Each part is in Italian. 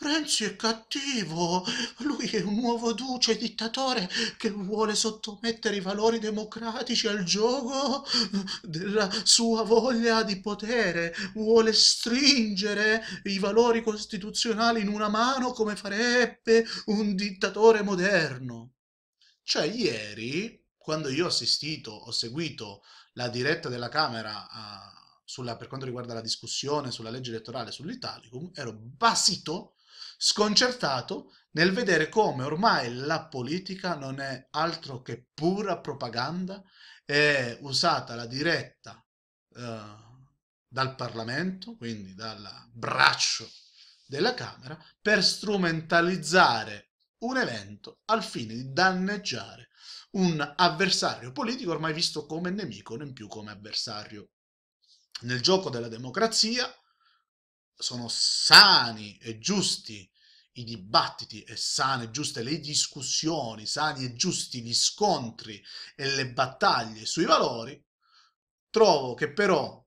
Renzi è cattivo, lui è un nuovo duce dittatore che vuole sottomettere i valori democratici al gioco della sua voglia di potere, vuole stringere i valori costituzionali in una mano come farebbe un dittatore moderno. Cioè ieri, quando io ho assistito, ho seguito la diretta della Camera a, ah, sulla, per quanto riguarda la discussione sulla legge elettorale sull'Italicum, ero basito sconcertato nel vedere come ormai la politica non è altro che pura propaganda è usata la diretta eh, dal Parlamento, quindi dal braccio della Camera, per strumentalizzare un evento al fine di danneggiare un avversario politico ormai visto come nemico, non più come avversario. Nel gioco della democrazia, sono sani e giusti i dibattiti e sane e giuste le discussioni, sani e giusti gli scontri e le battaglie sui valori, trovo che però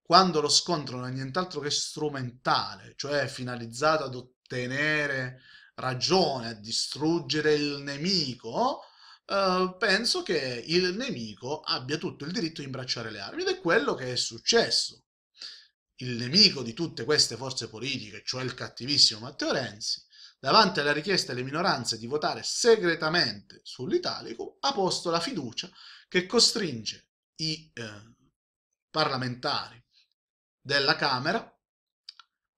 quando lo scontro non è nient'altro che strumentale, cioè finalizzato ad ottenere ragione, a distruggere il nemico, eh, penso che il nemico abbia tutto il diritto di imbracciare le armi ed è quello che è successo il nemico di tutte queste forze politiche, cioè il cattivissimo Matteo Renzi, davanti alla richiesta delle minoranze di votare segretamente sull'Italico, ha posto la fiducia che costringe i eh, parlamentari della Camera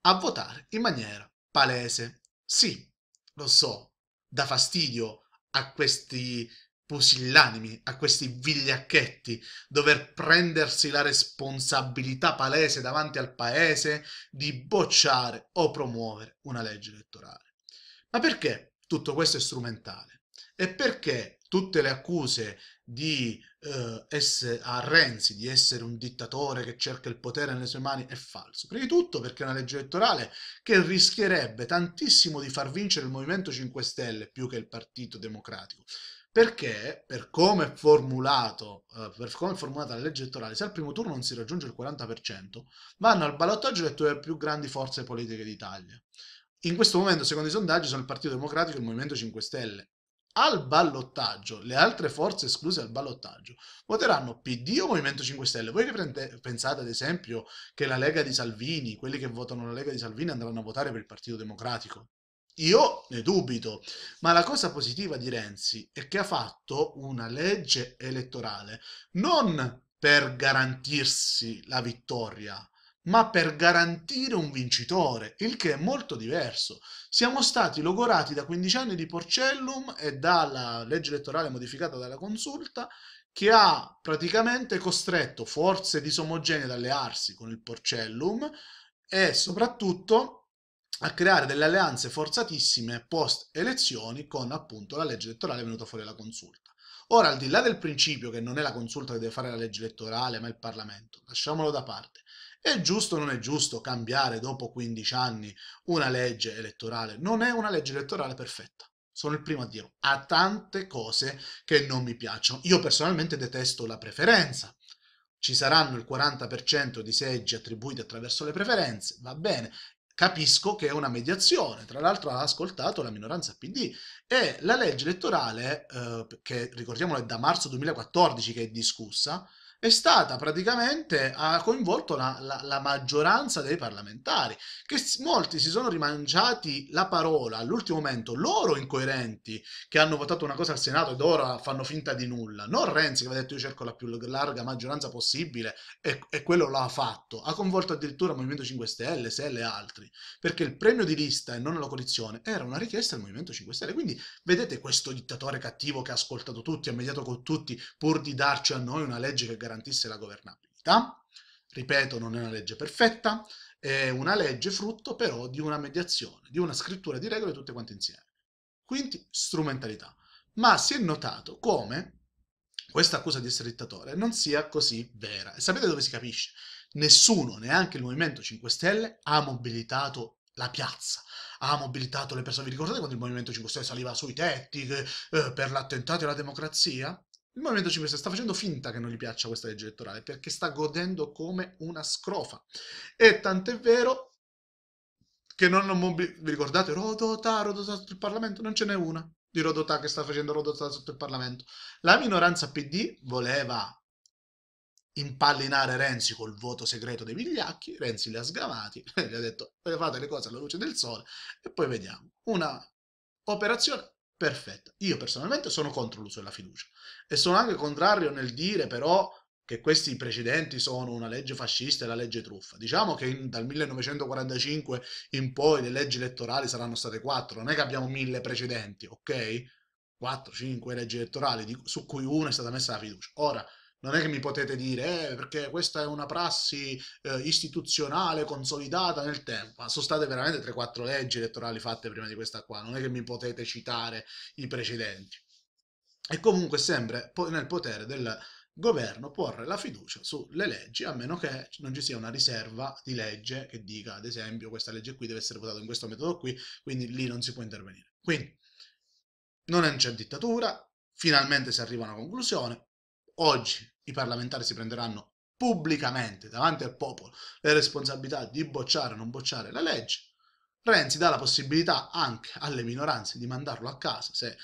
a votare in maniera palese. Sì, lo so, dà fastidio a questi pusillanimi a questi vigliacchetti, dover prendersi la responsabilità palese davanti al paese di bocciare o promuovere una legge elettorale. Ma perché tutto questo è strumentale? E perché tutte le accuse di, eh, essere, a Renzi di essere un dittatore che cerca il potere nelle sue mani è falso. Prima di tutto perché è una legge elettorale che rischierebbe tantissimo di far vincere il Movimento 5 Stelle più che il Partito Democratico perché per come, formulato, eh, per come è formulata la legge elettorale, se al primo turno non si raggiunge il 40%, vanno al ballottaggio le due più grandi forze politiche d'Italia. In questo momento, secondo i sondaggi, sono il Partito Democratico e il Movimento 5 Stelle. Al ballottaggio, le altre forze escluse al ballottaggio, voteranno PD o Movimento 5 Stelle. Voi che prende, pensate, ad esempio, che la Lega di Salvini, quelli che votano la Lega di Salvini andranno a votare per il Partito Democratico? Io ne dubito, ma la cosa positiva di Renzi è che ha fatto una legge elettorale non per garantirsi la vittoria, ma per garantire un vincitore, il che è molto diverso. Siamo stati logorati da 15 anni di Porcellum e dalla legge elettorale modificata dalla consulta che ha praticamente costretto forze disomogenee ad allearsi con il Porcellum e soprattutto a creare delle alleanze forzatissime post elezioni con appunto la legge elettorale venuta fuori dalla consulta. Ora, al di là del principio che non è la consulta che deve fare la legge elettorale, ma il Parlamento, lasciamolo da parte, è giusto o non è giusto cambiare dopo 15 anni una legge elettorale? Non è una legge elettorale perfetta. Sono il primo a dirlo. Ha tante cose che non mi piacciono. Io personalmente detesto la preferenza ci saranno il 40% di seggi attribuiti attraverso le preferenze, va bene, capisco che è una mediazione, tra l'altro ha ascoltato la minoranza PD e la legge elettorale, eh, che ricordiamolo è da marzo 2014 che è discussa, è stata praticamente, ha coinvolto la, la, la maggioranza dei parlamentari, che molti si sono rimangiati la parola all'ultimo momento, loro incoerenti, che hanno votato una cosa al Senato ed ora fanno finta di nulla, non Renzi che ha detto io cerco la più larga maggioranza possibile e, e quello l'ha fatto, ha coinvolto addirittura il Movimento 5 Stelle, SL e altri, perché il premio di lista e non la coalizione era una richiesta del Movimento 5 Stelle, quindi vedete questo dittatore cattivo che ha ascoltato tutti, ha mediato con tutti, pur di darci a noi una legge che garantisce garantisse la governabilità. Ripeto, non è una legge perfetta, è una legge frutto però di una mediazione, di una scrittura di regole tutte quante insieme. Quindi strumentalità. Ma si è notato come questa accusa di essere dittatore non sia così vera. E sapete dove si capisce? Nessuno, neanche il Movimento 5 Stelle, ha mobilitato la piazza, ha mobilitato le persone. Vi ricordate quando il Movimento 5 Stelle saliva sui tetti eh, per l'attentato alla democrazia? Il Movimento 5 Stelle sta facendo finta che non gli piaccia questa legge elettorale perché sta godendo come una scrofa. E tant'è vero che non, non vi ricordate Rodotà, Rodotà sotto il Parlamento? Non ce n'è una di Rodotà che sta facendo Rodotà sotto il Parlamento. La minoranza PD voleva impallinare Renzi col voto segreto dei vigliacchi, Renzi li ha sgamati, gli ha detto fate le cose alla luce del sole e poi vediamo. Una operazione Perfetto. Io personalmente sono contro l'uso della fiducia e sono anche contrario nel dire però che questi precedenti sono una legge fascista e la legge truffa. Diciamo che in, dal 1945 in poi le leggi elettorali saranno state quattro, non è che abbiamo mille precedenti, ok? 4, 5 leggi elettorali di, su cui una è stata messa la fiducia. Ora, non è che mi potete dire, eh, perché questa è una prassi eh, istituzionale consolidata nel tempo, ma sono state veramente 3-4 leggi elettorali fatte prima di questa qua, non è che mi potete citare i precedenti. E comunque sempre nel potere del governo porre la fiducia sulle leggi, a meno che non ci sia una riserva di legge che dica, ad esempio, questa legge qui deve essere votata in questo metodo qui, quindi lì non si può intervenire. Quindi non c'è dittatura, finalmente si arriva a una conclusione, oggi i parlamentari si prenderanno pubblicamente davanti al popolo le responsabilità di bocciare o non bocciare la legge. Renzi dà la possibilità anche alle minoranze di mandarlo a casa se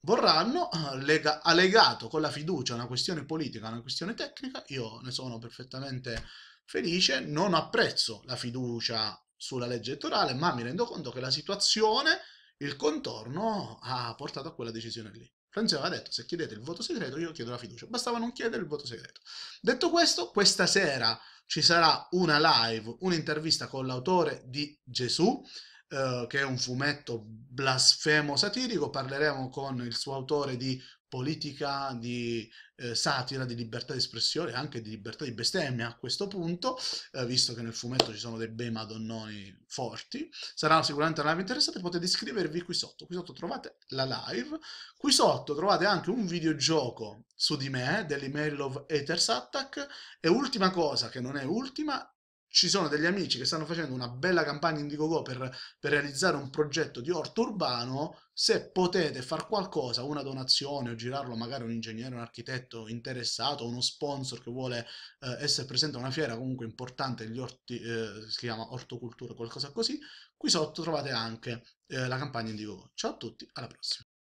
vorranno, eh, lega, ha legato con la fiducia una questione politica, una questione tecnica, io ne sono perfettamente felice, non apprezzo la fiducia sulla legge elettorale, ma mi rendo conto che la situazione, il contorno ha portato a quella decisione lì. Renzi aveva detto se chiedete il voto segreto io chiedo la fiducia, bastava non chiedere il voto segreto. Detto questo, questa sera ci sarà una live, un'intervista con l'autore di Gesù, eh, che è un fumetto blasfemo satirico, parleremo con il suo autore di politica di eh, satira, di libertà di espressione, e anche di libertà di bestemmia a questo punto, eh, visto che nel fumetto ci sono dei bei madonnoni forti, sarà sicuramente una live interessante, potete iscrivervi qui sotto, qui sotto trovate la live, qui sotto trovate anche un videogioco su di me, dell'email of Haters Attack, e ultima cosa, che non è ultima, ci sono degli amici che stanno facendo una bella campagna Indiegogo per, per realizzare un progetto di orto urbano, se potete far qualcosa, una donazione o girarlo magari un ingegnere, un architetto interessato, uno sponsor che vuole eh, essere presente a una fiera comunque importante, gli orti, eh, si chiama ortocultura, qualcosa così, qui sotto trovate anche eh, la campagna Indiegogo. Ciao a tutti, alla prossima!